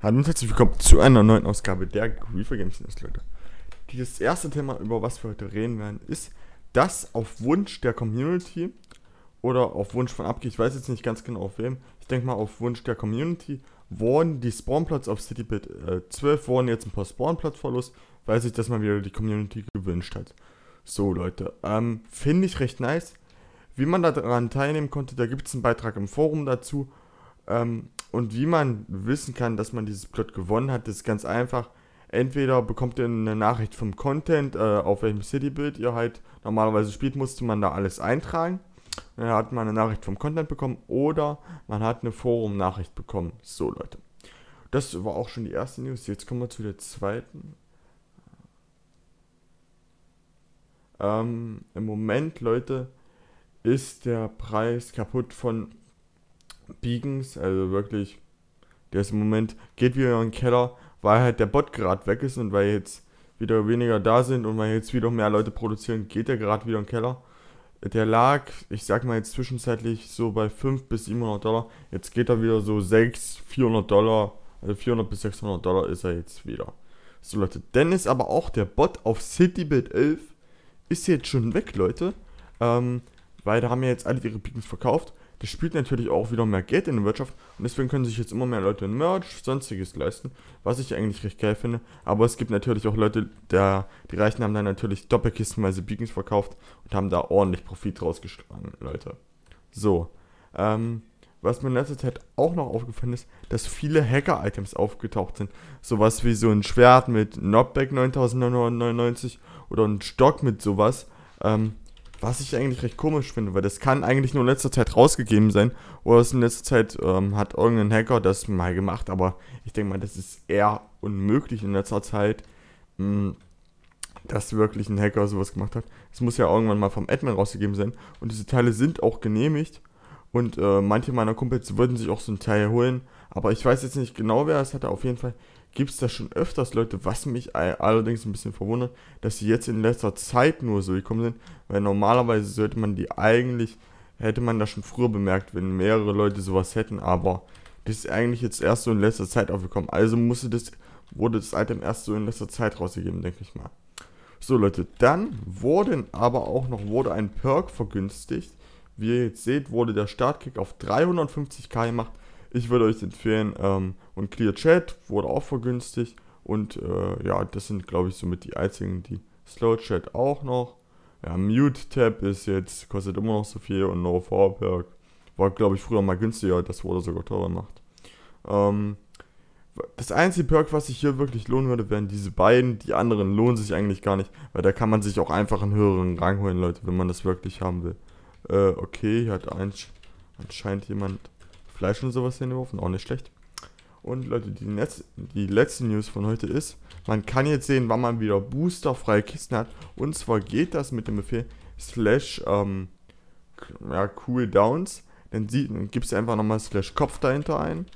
Hallo und herzlich willkommen zu einer neuen Ausgabe der Griefer Games News, Leute. Dieses erste Thema, über was wir heute reden werden, ist, dass auf Wunsch der Community oder auf Wunsch von Abge, ich weiß jetzt nicht ganz genau auf wem, ich denke mal auf Wunsch der Community, wurden die Spawnplots auf CityBit äh, 12 wurden jetzt ein paar Spawnplatzverlust, weil sich das mal wieder die Community gewünscht hat. So Leute, ähm, finde ich recht nice. Wie man daran teilnehmen konnte, da gibt es einen Beitrag im Forum dazu. Ähm, und wie man wissen kann, dass man dieses Plot gewonnen hat, ist ganz einfach. Entweder bekommt ihr eine Nachricht vom Content, äh, auf welchem Citybild ihr halt normalerweise spielt, musste man da alles eintragen. Dann hat man eine Nachricht vom Content bekommen oder man hat eine Forum-Nachricht bekommen. So, Leute. Das war auch schon die erste News. Jetzt kommen wir zu der zweiten. Ähm, Im Moment, Leute, ist der Preis kaputt von Beacons, also wirklich, der ist im Moment, geht wieder in den Keller, weil halt der Bot gerade weg ist und weil jetzt wieder weniger da sind und weil jetzt wieder mehr Leute produzieren, geht der gerade wieder in den Keller. Der lag, ich sag mal jetzt zwischenzeitlich so bei 5 bis 700 Dollar, jetzt geht er wieder so 6, 400 Dollar, also 400 bis 600 Dollar ist er jetzt wieder. So Leute, dann ist aber auch der Bot auf CityBit 11 ist jetzt schon weg, Leute. Ähm, weil da haben ja jetzt alle ihre Beacons verkauft. Das spielt natürlich auch wieder mehr Geld in die Wirtschaft und deswegen können sich jetzt immer mehr Leute Merch, sonstiges leisten, was ich eigentlich recht geil finde. Aber es gibt natürlich auch Leute, der, die Reichen haben dann natürlich doppelkistenweise Beacons verkauft und haben da ordentlich Profit rausgeschlagen, Leute. So, ähm, was mir in letzter Zeit auch noch aufgefallen ist, dass viele Hacker-Items aufgetaucht sind. Sowas wie so ein Schwert mit Knockback 9999 oder ein Stock mit sowas. Ähm, was ich eigentlich recht komisch finde, weil das kann eigentlich nur in letzter Zeit rausgegeben sein. Oder es in letzter Zeit ähm, hat irgendein Hacker das mal gemacht. Aber ich denke mal, das ist eher unmöglich in letzter Zeit, mh, mm, dass wirklich ein Hacker sowas gemacht hat. Es muss ja irgendwann mal vom Admin rausgegeben sein. Und diese Teile sind auch genehmigt. Und äh, manche meiner Kumpels würden sich auch so ein Teil holen. Aber ich weiß jetzt nicht genau, wer es hatte. Auf jeden Fall gibt es da schon öfters Leute, was mich allerdings ein bisschen verwundert, dass sie jetzt in letzter Zeit nur so gekommen sind, weil normalerweise sollte man die eigentlich, hätte man das schon früher bemerkt, wenn mehrere Leute sowas hätten, aber das ist eigentlich jetzt erst so in letzter Zeit aufgekommen. Also musste das, wurde das Item erst so in letzter Zeit rausgegeben, denke ich mal. So Leute, dann wurden aber auch noch, wurde ein Perk vergünstigt. Wie ihr jetzt seht, wurde der Startkick auf 350k gemacht ich würde euch empfehlen, ähm, und Clear Chat wurde auch vergünstigt. Und äh, ja, das sind, glaube ich, somit die einzigen, die Slow Chat auch noch. Ja, Mute Tab ist jetzt, kostet immer noch so viel und No Vorwerk war, glaube ich, früher mal günstiger, das wurde sogar teurer gemacht. Ähm, das einzige Perk, was sich hier wirklich lohnen würde, wären diese beiden. Die anderen lohnen sich eigentlich gar nicht, weil da kann man sich auch einfach einen höheren Rang holen, Leute, wenn man das wirklich haben will. Äh, okay, hier hat ein, anscheinend jemand Fleisch und sowas hingeworfen, auch nicht schlecht. Und Leute, die, Netz, die letzte News von heute ist, man kann jetzt sehen, wann man wieder boosterfreie Kisten hat. Und zwar geht das mit dem Befehl slash ähm, ja, cooldowns. Dann, sieht, dann gibst du einfach nochmal slash Kopf dahinter ein.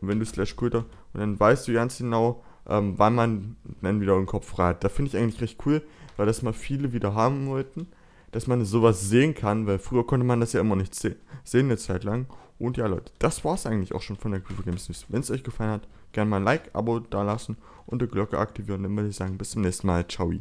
Wenn du slash cooldown. Und dann weißt du ganz genau, ähm, wann man dann wieder einen Kopf frei hat. Da finde ich eigentlich recht cool, weil das mal viele wieder haben wollten dass man sowas sehen kann, weil früher konnte man das ja immer nicht se sehen, eine Zeit lang. Und ja, Leute, das war es eigentlich auch schon von der Groove Games News. Wenn es euch gefallen hat, gerne mal ein Like, Abo dalassen und die Glocke aktivieren. Dann würde ich sagen, bis zum nächsten Mal. Ciao.